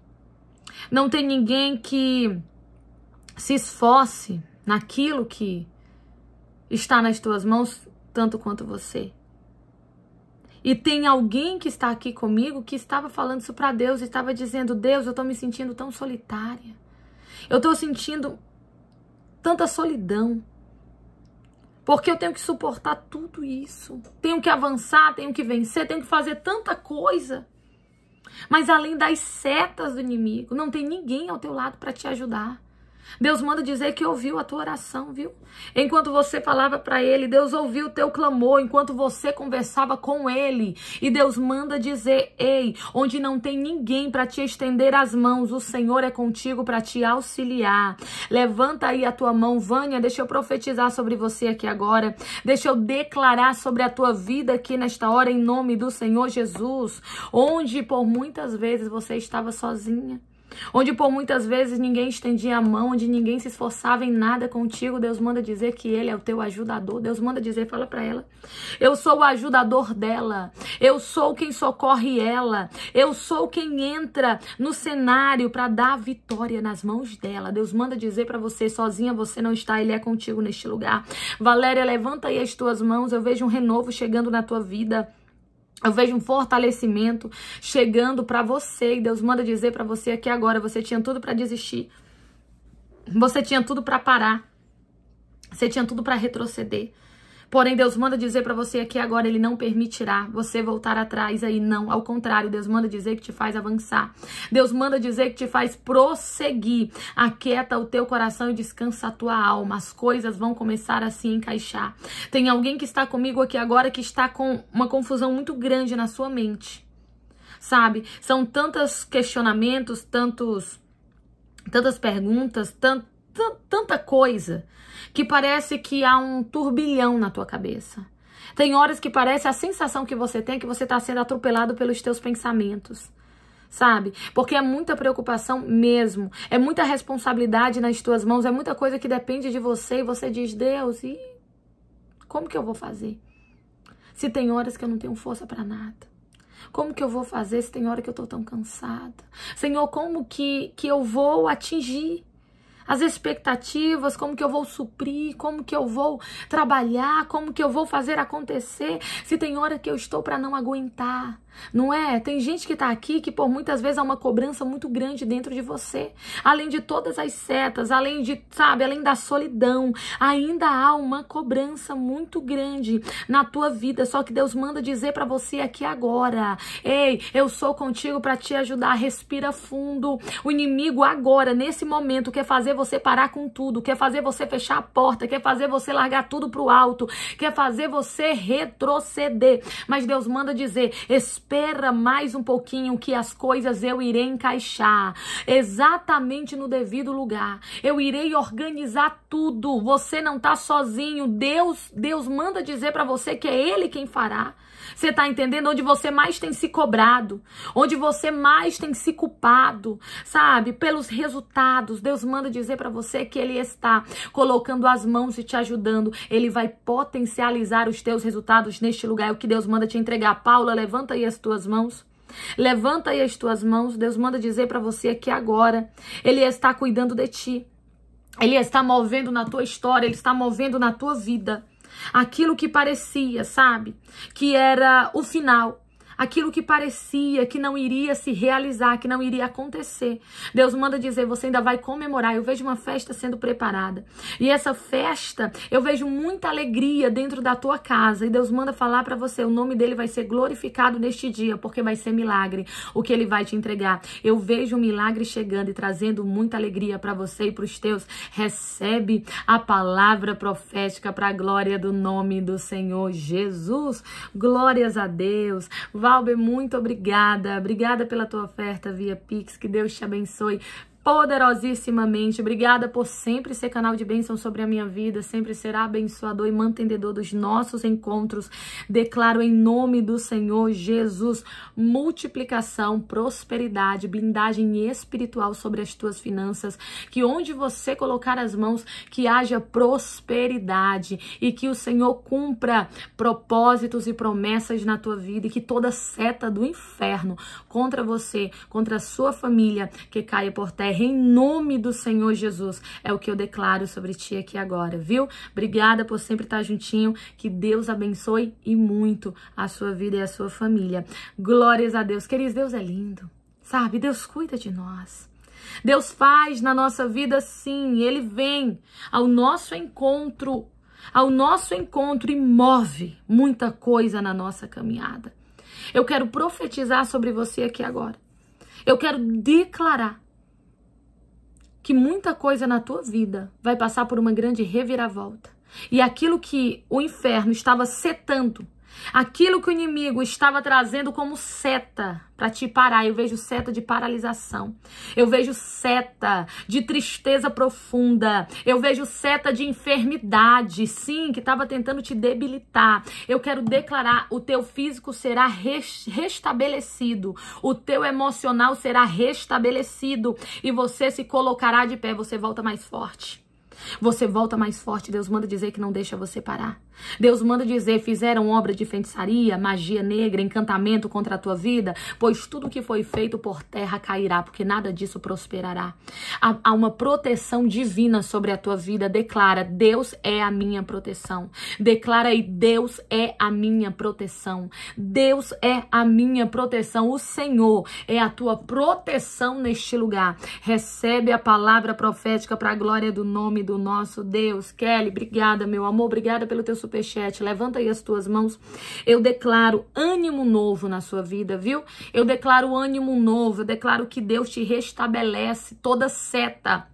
Não tem ninguém que se esforce naquilo que está nas tuas mãos tanto quanto você. E tem alguém que está aqui comigo que estava falando isso para Deus, estava dizendo: Deus, eu estou me sentindo tão solitária. Eu estou sentindo tanta solidão. Porque eu tenho que suportar tudo isso. Tenho que avançar, tenho que vencer, tenho que fazer tanta coisa. Mas além das setas do inimigo, não tem ninguém ao teu lado para te ajudar. Deus manda dizer que ouviu a tua oração, viu? Enquanto você falava para ele, Deus ouviu o teu clamor, enquanto você conversava com ele. E Deus manda dizer: "Ei, onde não tem ninguém para te estender as mãos, o Senhor é contigo para te auxiliar". Levanta aí a tua mão, Vânia, deixa eu profetizar sobre você aqui agora. Deixa eu declarar sobre a tua vida aqui nesta hora em nome do Senhor Jesus, onde por muitas vezes você estava sozinha Onde por muitas vezes ninguém estendia a mão, onde ninguém se esforçava em nada contigo, Deus manda dizer que ele é o teu ajudador. Deus manda dizer, fala para ela: "Eu sou o ajudador dela. Eu sou quem socorre ela. Eu sou quem entra no cenário para dar vitória nas mãos dela". Deus manda dizer para você, sozinha você não está, ele é contigo neste lugar. Valéria, levanta aí as tuas mãos, eu vejo um renovo chegando na tua vida. Eu vejo um fortalecimento chegando para você e Deus manda dizer para você aqui agora, você tinha tudo para desistir. Você tinha tudo para parar. Você tinha tudo para retroceder. Porém, Deus manda dizer para você aqui agora, Ele não permitirá você voltar atrás aí, não. Ao contrário, Deus manda dizer que te faz avançar. Deus manda dizer que te faz prosseguir. Aquieta o teu coração e descansa a tua alma. As coisas vão começar a se encaixar. Tem alguém que está comigo aqui agora que está com uma confusão muito grande na sua mente. Sabe? São tantos questionamentos, tantos tantas perguntas, tant, tanta coisa que parece que há um turbilhão na tua cabeça. Tem horas que parece a sensação que você tem que você está sendo atropelado pelos teus pensamentos. Sabe? Porque é muita preocupação mesmo. É muita responsabilidade nas tuas mãos. É muita coisa que depende de você. E você diz, Deus, e como que eu vou fazer? Se tem horas que eu não tenho força para nada. Como que eu vou fazer se tem hora que eu tô tão cansada? Senhor, como que, que eu vou atingir? as expectativas, como que eu vou suprir, como que eu vou trabalhar, como que eu vou fazer acontecer, se tem hora que eu estou para não aguentar. Não é? Tem gente que está aqui que por muitas vezes há uma cobrança muito grande dentro de você. Além de todas as setas, além de, sabe, além da solidão, ainda há uma cobrança muito grande na tua vida, só que Deus manda dizer para você aqui agora: "Ei, eu sou contigo para te ajudar, respira fundo". O inimigo agora, nesse momento, quer fazer você parar com tudo, quer fazer você fechar a porta, quer fazer você largar tudo para o alto, quer fazer você retroceder. Mas Deus manda dizer: Espira espera mais um pouquinho que as coisas eu irei encaixar exatamente no devido lugar. Eu irei organizar tudo. Você não está sozinho. Deus, Deus manda dizer para você que é ele quem fará. Você tá entendendo? Onde você mais tem se cobrado, onde você mais tem se culpado, sabe? Pelos resultados. Deus manda dizer para você que ele está colocando as mãos e te ajudando. Ele vai potencializar os teus resultados neste lugar. É o que Deus manda te entregar. Paula, levanta aí as tuas mãos. Levanta aí as tuas mãos. Deus manda dizer para você que agora ele está cuidando de ti. Ele está movendo na tua história, ele está movendo na tua vida aquilo que parecia, sabe, que era o final, aquilo que parecia que não iria se realizar, que não iria acontecer. Deus manda dizer: você ainda vai comemorar. Eu vejo uma festa sendo preparada. E essa festa, eu vejo muita alegria dentro da tua casa. E Deus manda falar para você: o nome dele vai ser glorificado neste dia, porque vai ser milagre o que ele vai te entregar. Eu vejo um milagre chegando e trazendo muita alegria para você e para os teus. Recebe a palavra profética para a glória do nome do Senhor Jesus. Glórias a Deus. Valber, muito obrigada. Obrigada pela tua oferta via Pix. Que Deus te abençoe poderosíssimamente. Obrigada por sempre ser canal de bênção sobre a minha vida, sempre ser abençoador e mantendedor dos nossos encontros. Declaro em nome do Senhor Jesus multiplicação, prosperidade, blindagem espiritual sobre as tuas finanças, que onde você colocar as mãos, que haja prosperidade e que o Senhor cumpra propósitos e promessas na tua vida e que toda seta do inferno contra você, contra a sua família, que caia por terra terra, em nome do Senhor Jesus. É o que eu declaro sobre ti aqui agora, viu? Obrigada por sempre estar juntinho. Que Deus abençoe e muito a sua vida e a sua família. Glórias a Deus. Queridos, Deus é lindo, sabe? Deus cuida de nós. Deus faz na nossa vida sim, ele vem ao nosso encontro, ao nosso encontro e move muita coisa na nossa caminhada. Eu quero profetizar sobre você aqui agora. Eu quero declarar que muita coisa na tua vida vai passar por uma grande reviravolta. E aquilo que o inferno estava setando Aquilo que o inimigo estava trazendo como seta para te parar, eu vejo seta de paralisação. Eu vejo seta de tristeza profunda. Eu vejo seta de enfermidade, sim, que estava tentando te debilitar. Eu quero declarar: o teu físico será restabelecido, o teu emocional será restabelecido e você se colocará de pé, você volta mais forte. Você volta mais forte, Deus manda dizer que não deixa você parar. Deus manda dizer: fizeram obra de feitiçaria, magia negra, encantamento contra a tua vida, pois tudo que foi feito por terra cairá, porque nada disso prosperará. Há, há uma proteção divina sobre a tua vida. Declara: Deus é a minha proteção. Declara aí: Deus é a minha proteção. Deus é a minha proteção. O Senhor é a tua proteção neste lugar. Recebe a palavra profética para a glória do nome do nosso Deus. Kelly, obrigada, meu amor, obrigada pelo teu superchat. Levanta aí as tuas mãos. Eu declaro ânimo novo na sua vida, viu? Eu declaro ânimo novo, eu declaro que Deus te restabelece toda seta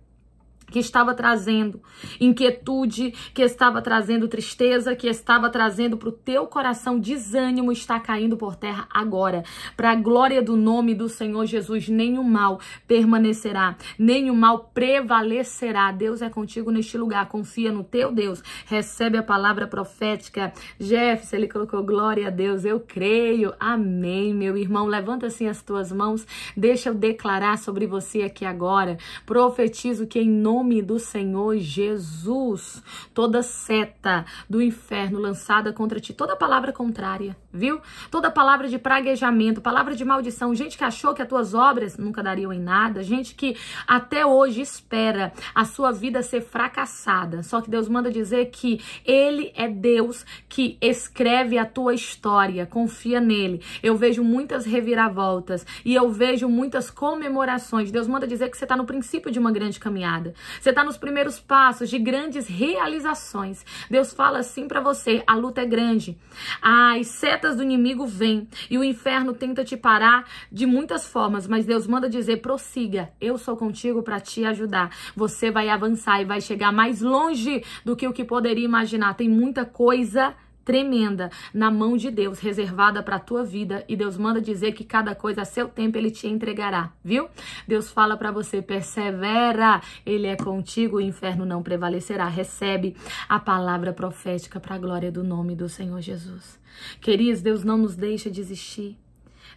que estava trazendo inquietude, que estava trazendo tristeza, que estava trazendo para o teu coração desânimo, está caindo por terra agora. Para a glória do nome do Senhor Jesus, nenhum mal permanecerá, nenhum mal prevalecerá. Deus é contigo neste lugar, confia no teu Deus, recebe a palavra profética. Jefferson, ele colocou glória a Deus, eu creio, amém, meu irmão. Levanta assim as tuas mãos, deixa eu declarar sobre você aqui agora. Profetizo que em nome nome do Senhor Jesus. Toda seta do inferno lançada contra ti, toda palavra contrária, viu? Toda palavra de praguejamento, palavra de maldição, gente que achou que as tuas obras nunca dariam em nada, gente que até hoje espera a sua vida ser fracassada. Só que Deus manda dizer que Ele é Deus que escreve a tua história, confia nele. Eu vejo muitas reviravoltas e eu vejo muitas comemorações. Deus manda dizer que você está no princípio de uma grande caminhada. Você está nos primeiros passos de grandes realizações. Deus fala assim para você: a luta é grande, as setas do inimigo vêm e o inferno tenta te parar de muitas formas, mas Deus manda dizer: prossiga, eu sou contigo para te ajudar. Você vai avançar e vai chegar mais longe do que o que poderia imaginar. Tem muita coisa tremenda na mão de Deus, reservada para a tua vida, e Deus manda dizer que cada coisa a seu tempo ele te entregará, viu? Deus fala para você, persevera, ele é contigo, o inferno não prevalecerá. Recebe a palavra profética para a glória do nome do Senhor Jesus. Queridos, Deus não nos deixa desistir.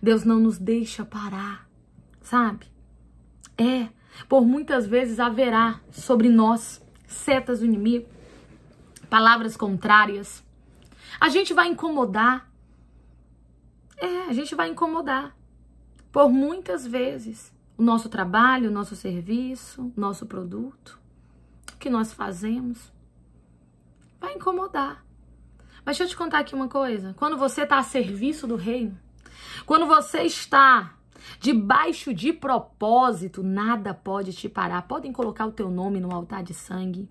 Deus não nos deixa parar, sabe? É, por muitas vezes haverá sobre nós setas do inimigo, palavras contrárias, a gente vai incomodar. É, a gente vai incomodar. Por muitas vezes. O nosso trabalho, o nosso serviço, o nosso produto, o que nós fazemos. Vai incomodar. Mas deixa eu te contar aqui uma coisa. Quando você está a serviço do reino, quando você está debaixo de propósito, nada pode te parar. Podem colocar o teu nome no altar de sangue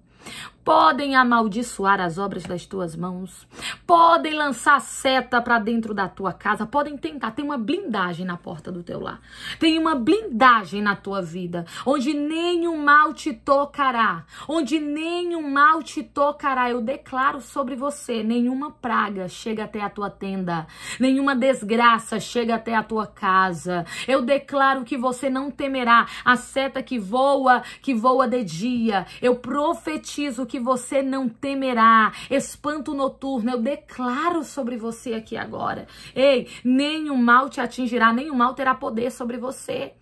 podem amaldiçoar as obras das tuas mãos, podem lançar seta para dentro da tua casa, podem tentar. Tem uma blindagem na porta do teu lar, tem uma blindagem na tua vida, onde nenhum mal te tocará, onde nenhum mal te tocará. Eu declaro sobre você: nenhuma praga chega até a tua tenda, nenhuma desgraça chega até a tua casa. Eu declaro que você não temerá a seta que voa, que voa de dia. Eu profetizo que você não temerá. Espanto noturno, eu declaro sobre você aqui agora. Ei, nenhum mal te atingirá, nenhum mal terá poder sobre você.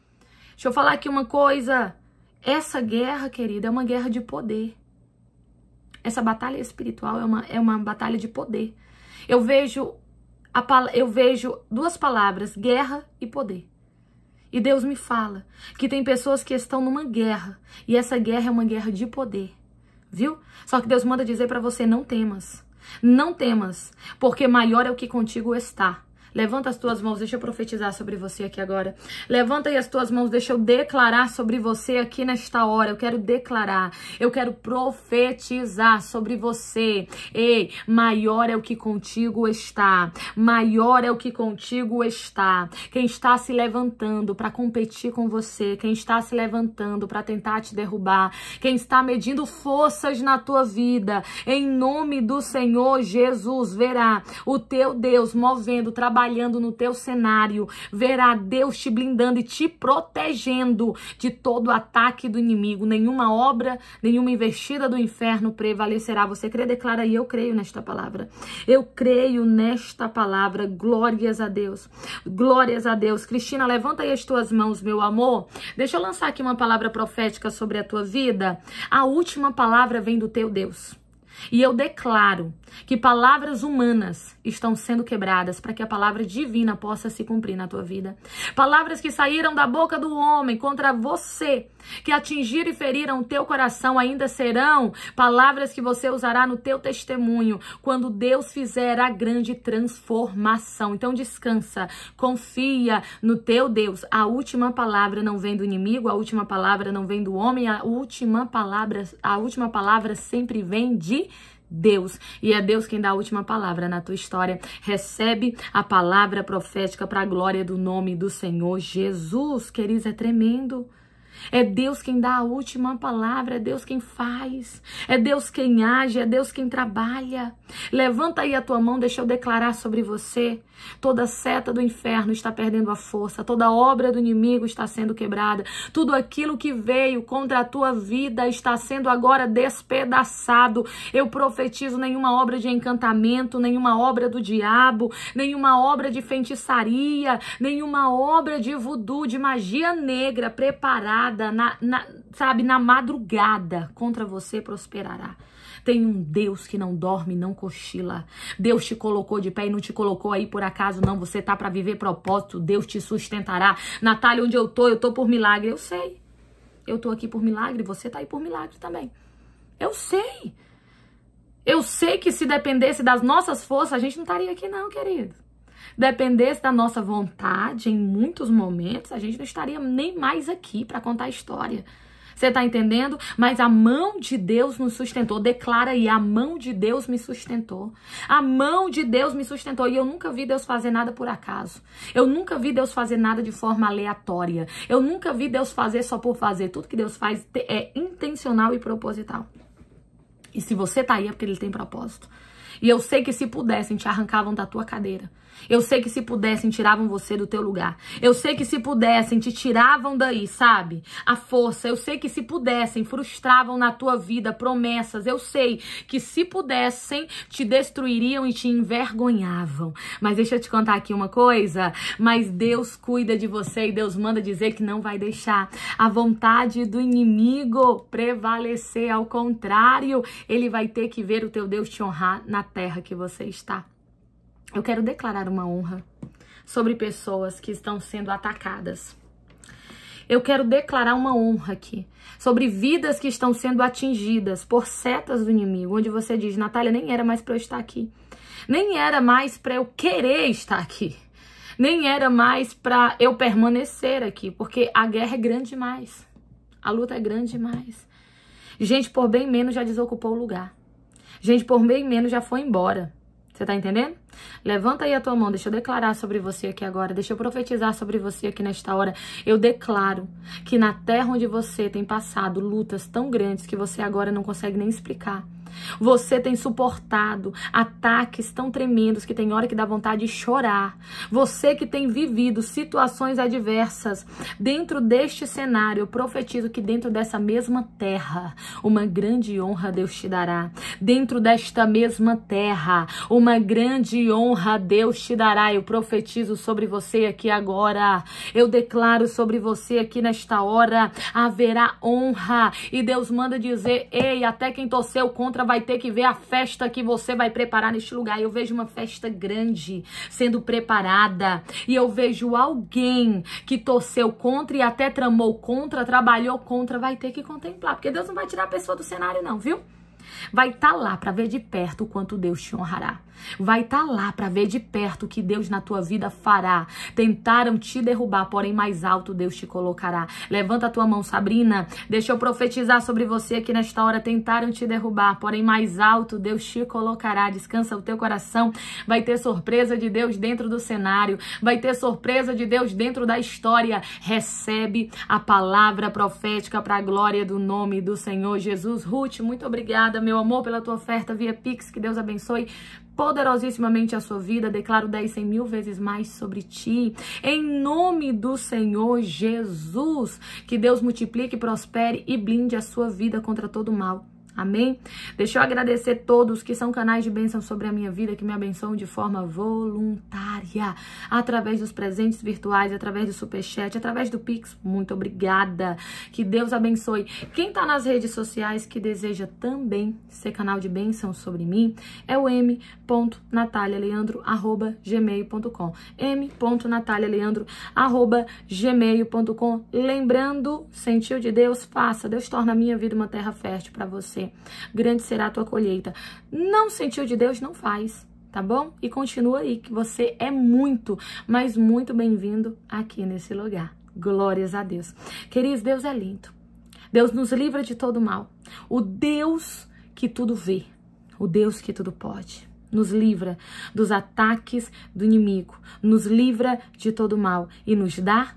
Deixa eu falar aqui uma coisa. Essa guerra, querida, é uma guerra de poder. Essa batalha espiritual é uma, é uma batalha de poder. Eu vejo, a, eu vejo duas palavras, guerra e poder. E Deus me fala que tem pessoas que estão numa guerra, e essa guerra é uma guerra de poder viu? Só que Deus manda dizer para você: não temas. Não temas, porque maior é o que contigo está Levanta as tuas mãos, deixa eu profetizar sobre você aqui agora. Levanta aí as tuas mãos, deixa eu declarar sobre você aqui nesta hora. Eu quero declarar, eu quero profetizar sobre você. Ei, maior é o que contigo está. Maior é o que contigo está. Quem está se levantando para competir com você, quem está se levantando para tentar te derrubar, quem está medindo forças na tua vida, em nome do Senhor Jesus, verá o teu Deus movendo, trabalhando trabalhando no teu cenário, verá Deus te blindando e te protegendo de todo ataque do inimigo. Nenhuma obra, nenhuma investida do inferno prevalecerá. Você crê, declara e eu creio nesta palavra. Eu creio nesta palavra. Glórias a Deus. Glórias a Deus. Cristina, levanta aí as tuas mãos, meu amor. Deixa eu lançar aqui uma palavra profética sobre a tua vida. A última palavra vem do teu Deus. E eu declaro que palavras humanas estão sendo quebradas para que a palavra divina possa se cumprir na tua vida. Palavras que saíram da boca do homem contra você, que atingiram e feriram o teu coração, ainda serão palavras que você usará no teu testemunho quando Deus fizer a grande transformação. Então descansa, confia no teu Deus. A última palavra não vem do inimigo, a última palavra não vem do homem, a última palavra, a última palavra sempre vem de Deus. E é Deus quem dá a última palavra na tua história. Recebe a palavra profética para a glória do nome do Senhor Jesus. Queridos, é tremendo. É Deus quem dá a última palavra, é Deus quem faz, é Deus quem age, é Deus quem trabalha. Levanta aí a tua mão, deixa eu declarar sobre você. Toda seta do inferno está perdendo a força, toda obra do inimigo está sendo quebrada, tudo aquilo que veio contra a tua vida está sendo agora despedaçado. Eu profetizo nenhuma obra de encantamento, nenhuma obra do diabo, nenhuma obra de feitiçaria, nenhuma obra de voodoo, de magia negra preparada nada, na, na, sabe, na madrugada contra você prosperará. Tem um Deus que não dorme, não cochila. Deus te colocou de pé e não te colocou aí por acaso, não. Você tá para viver propósito, Deus te sustentará. Natália, onde eu tô, eu tô por milagre. Eu sei. Eu tô aqui por milagre, você tá aí por milagre também. Eu sei. Eu sei que se dependesse das nossas forças, a gente não estaria aqui, não, querido dependesse da nossa vontade em muitos momentos, a gente não estaria nem mais aqui para contar a história. Você está entendendo? Mas a mão de Deus nos sustentou. Declara aí, a mão de Deus me sustentou. A mão de Deus me sustentou. E eu nunca vi Deus fazer nada por acaso. Eu nunca vi Deus fazer nada de forma aleatória. Eu nunca vi Deus fazer só por fazer. Tudo que Deus faz é intencional e proposital. E se você está aí é porque ele tem propósito. E eu sei que se pudessem, te arrancavam da tua cadeira. Eu sei que se pudessem, tiravam você do teu lugar. Eu sei que se pudessem, te tiravam daí, sabe? A força. Eu sei que se pudessem, frustravam na tua vida promessas. Eu sei que se pudessem, te destruiriam e te envergonhavam. Mas deixa eu te contar aqui uma coisa. Mas Deus cuida de você e Deus manda dizer que não vai deixar a vontade do inimigo prevalecer. Ao contrário, ele vai ter que ver o teu Deus te honrar na terra que você está. Eu quero declarar uma honra sobre pessoas que estão sendo atacadas. Eu quero declarar uma honra aqui sobre vidas que estão sendo atingidas por setas do inimigo, onde você diz, Natália, nem era mais para eu estar aqui. Nem era mais para eu querer estar aqui. Nem era mais para eu permanecer aqui, porque a guerra é grande demais. A luta é grande demais. Gente por bem menos já desocupou o lugar. Gente por bem menos já foi embora. Você tá entendendo? Levanta aí a tua mão, deixa eu declarar sobre você aqui agora, deixa eu profetizar sobre você aqui nesta hora. Eu declaro que na terra onde você tem passado lutas tão grandes que você agora não consegue nem explicar. Você tem suportado ataques tão tremendos que tem hora que dá vontade de chorar. Você que tem vivido situações adversas dentro deste cenário, eu profetizo que dentro dessa mesma terra, uma grande honra Deus te dará. Dentro desta mesma terra, uma grande honra Deus te dará. Eu profetizo sobre você aqui agora. Eu declaro sobre você aqui nesta hora haverá honra e Deus manda dizer: "Ei, até quem torceu contra outra vai ter que ver a festa que você vai preparar neste lugar. Eu vejo uma festa grande sendo preparada. E eu vejo alguém que torceu contra e até tramou contra, trabalhou contra, vai ter que contemplar. Porque Deus não vai tirar a pessoa do cenário, não, viu? Vai estar tá lá para ver de perto o quanto Deus te honrará. Vai estar tá lá para ver de perto o que Deus na tua vida fará. Tentaram te derrubar, porém mais alto Deus te colocará. Levanta a tua mão, Sabrina. Deixa eu profetizar sobre você aqui nesta hora tentaram te derrubar, porém mais alto Deus te colocará. Descansa o teu coração. Vai ter surpresa de Deus dentro do cenário. Vai ter surpresa de Deus dentro da história. Recebe a palavra profética para a glória do nome do Senhor Jesus. Ruth, muito obrigada, meu amor, pela tua oferta via Pix. Que Deus abençoe poderosíssimamente a sua vida. Declaro 10, 100 mil vezes mais sobre ti. Em nome do Senhor Jesus, que Deus multiplique, prospere e blinde a sua vida contra todo mal. Amém? Deixa eu agradecer todos que são canais de bênção sobre a minha vida, que me abençoam de forma voluntária, através dos presentes virtuais, através do superchat, através do Pix. Muito obrigada. Que Deus abençoe. Quem tá nas redes sociais que deseja também ser canal de bênção sobre mim é o m.natalialeandro.gmail.com m.natalialeandro.gmail.com Lembrando, sentiu de Deus, faça. Deus torna a minha vida uma terra fértil para você grande será a tua colheita. Não sentiu de Deus, não faz, tá bom? E continua aí, que você é muito, mas muito bem-vindo aqui nesse lugar. Glórias a Deus. Queridos, Deus é lindo. Deus nos livra de todo mal. O Deus que tudo vê, o Deus que tudo pode. Nos livra dos ataques do inimigo, nos livra de todo mal e nos dá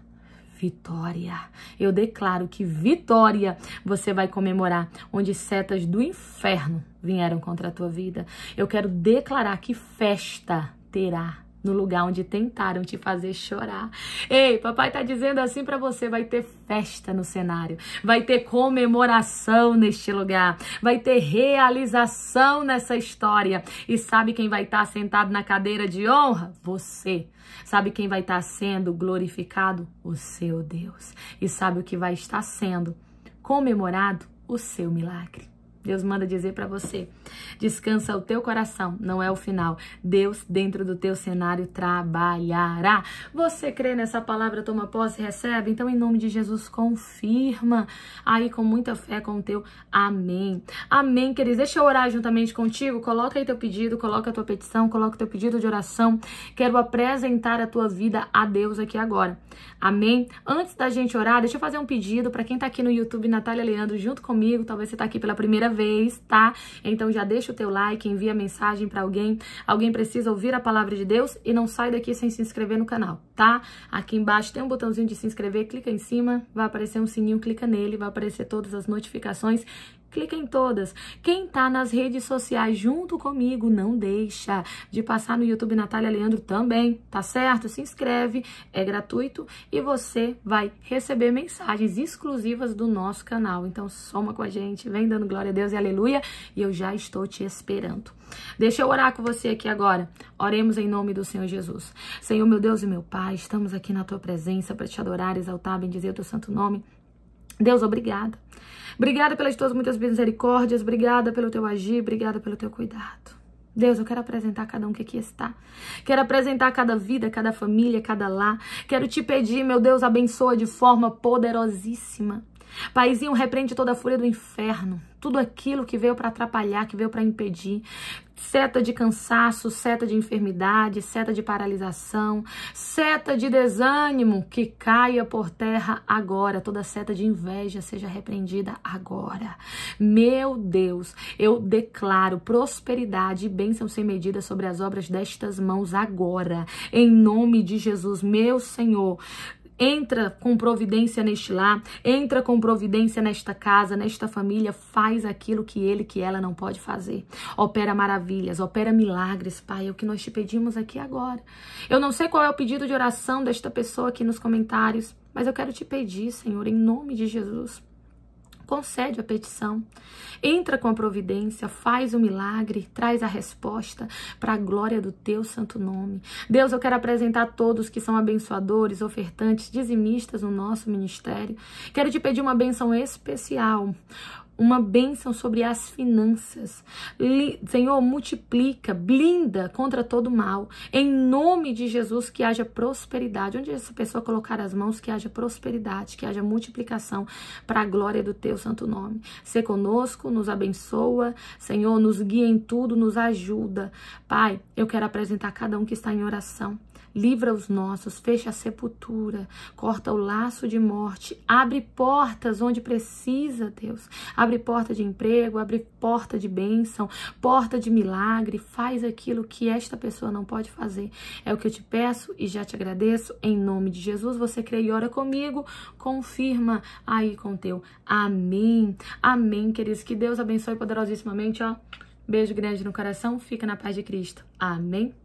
vitória. Eu declaro que vitória você vai comemorar, onde setas do inferno vieram contra a tua vida. Eu quero declarar que festa terá no lugar onde tentaram te fazer chorar. Ei, papai tá dizendo assim para você, vai ter festa no cenário, vai ter comemoração neste lugar, vai ter realização nessa história. E sabe quem vai estar tá sentado na cadeira de honra? Você. Sabe quem vai estar tá sendo glorificado? O seu Deus. E sabe o que vai estar sendo comemorado? O seu milagre. Deus manda dizer para você: descansa o teu coração, não é o final. Deus, dentro do teu cenário, trabalhará. Você crê nessa palavra, toma posse, recebe? Então, em nome de Jesus, confirma aí com muita fé com o teu amém. Amém, queridos. Deixa eu orar juntamente contigo. Coloca aí teu pedido, coloca a tua petição, coloca o teu pedido de oração. Quero apresentar a tua vida a Deus aqui agora. Amém? Antes da gente orar, deixa eu fazer um pedido para quem tá aqui no YouTube, Natália Leandro, junto comigo. Talvez você tá aqui pela primeira vez, tá? Então já deixa o teu like, envia mensagem para alguém. Alguém precisa ouvir a palavra de Deus e não sai daqui sem se inscrever no canal, tá? Aqui embaixo tem um botãozinho de se inscrever, clica em cima, vai aparecer um sininho, clica nele, vai aparecer todas as notificações clica em todas. Quem tá nas redes sociais junto comigo, não deixa de passar no YouTube Natália Leandro também, tá certo? Se inscreve, é gratuito e você vai receber mensagens exclusivas do nosso canal. Então soma com a gente, vem dando glória a Deus e aleluia, e eu já estou te esperando. Deixa eu orar com você aqui agora. Oremos em nome do Senhor Jesus. Senhor, meu Deus e meu Pai, estamos aqui na tua presença para te adorar, exaltar, bendizer o teu santo nome. Deus, obrigada. Obrigada pelas tuas muitas misericórdias, obrigada pelo teu agir, obrigada pelo teu cuidado. Deus, eu quero apresentar cada um que aqui está. Quero apresentar cada vida, cada família, cada lá. Quero te pedir, meu Deus, abençoa de forma poderosíssima. Paizinho, repreende toda a fúria do inferno, tudo aquilo que veio para atrapalhar, que veio para impedir. Seta de cansaço, seta de enfermidade, seta de paralisação, seta de desânimo, que caia por terra agora. Toda seta de inveja seja repreendida agora. Meu Deus, eu declaro prosperidade e bênção sem medida sobre as obras destas mãos agora. Em nome de Jesus, meu Senhor, Entra com providência neste lar, entra com providência nesta casa, nesta família, faz aquilo que ele, que ela não pode fazer. Opera maravilhas, opera milagres, Pai, é o que nós te pedimos aqui agora. Eu não sei qual é o pedido de oração desta pessoa aqui nos comentários, mas eu quero te pedir, Senhor, em nome de Jesus concede a petição, entra com a providência, faz o milagre, traz a resposta para a glória do teu santo nome. Deus, eu quero apresentar todos que são abençoadores, ofertantes, dizimistas no nosso ministério. Quero te pedir uma benção especial uma bênção sobre as finanças. Senhor, multiplica, blinda contra todo mal. Em nome de Jesus, que haja prosperidade. Onde essa pessoa colocar as mãos, que haja prosperidade, que haja multiplicação para a glória do teu santo nome. Se conosco, nos abençoa. Senhor, nos guia em tudo, nos ajuda. Pai, eu quero apresentar cada um que está em oração. Livra os nossos, fecha a sepultura, corta o laço de morte, abre portas onde precisa, Deus. Abre porta de emprego, abre porta de bênção, porta de milagre. Faz aquilo que esta pessoa não pode fazer. É o que eu te peço e já te agradeço. Em nome de Jesus, você crê e ora comigo. Confirma aí com teu. Amém. Amém, queridos. Que Deus abençoe poderosíssimamente, ó. Beijo grande no coração, fica na paz de Cristo. Amém.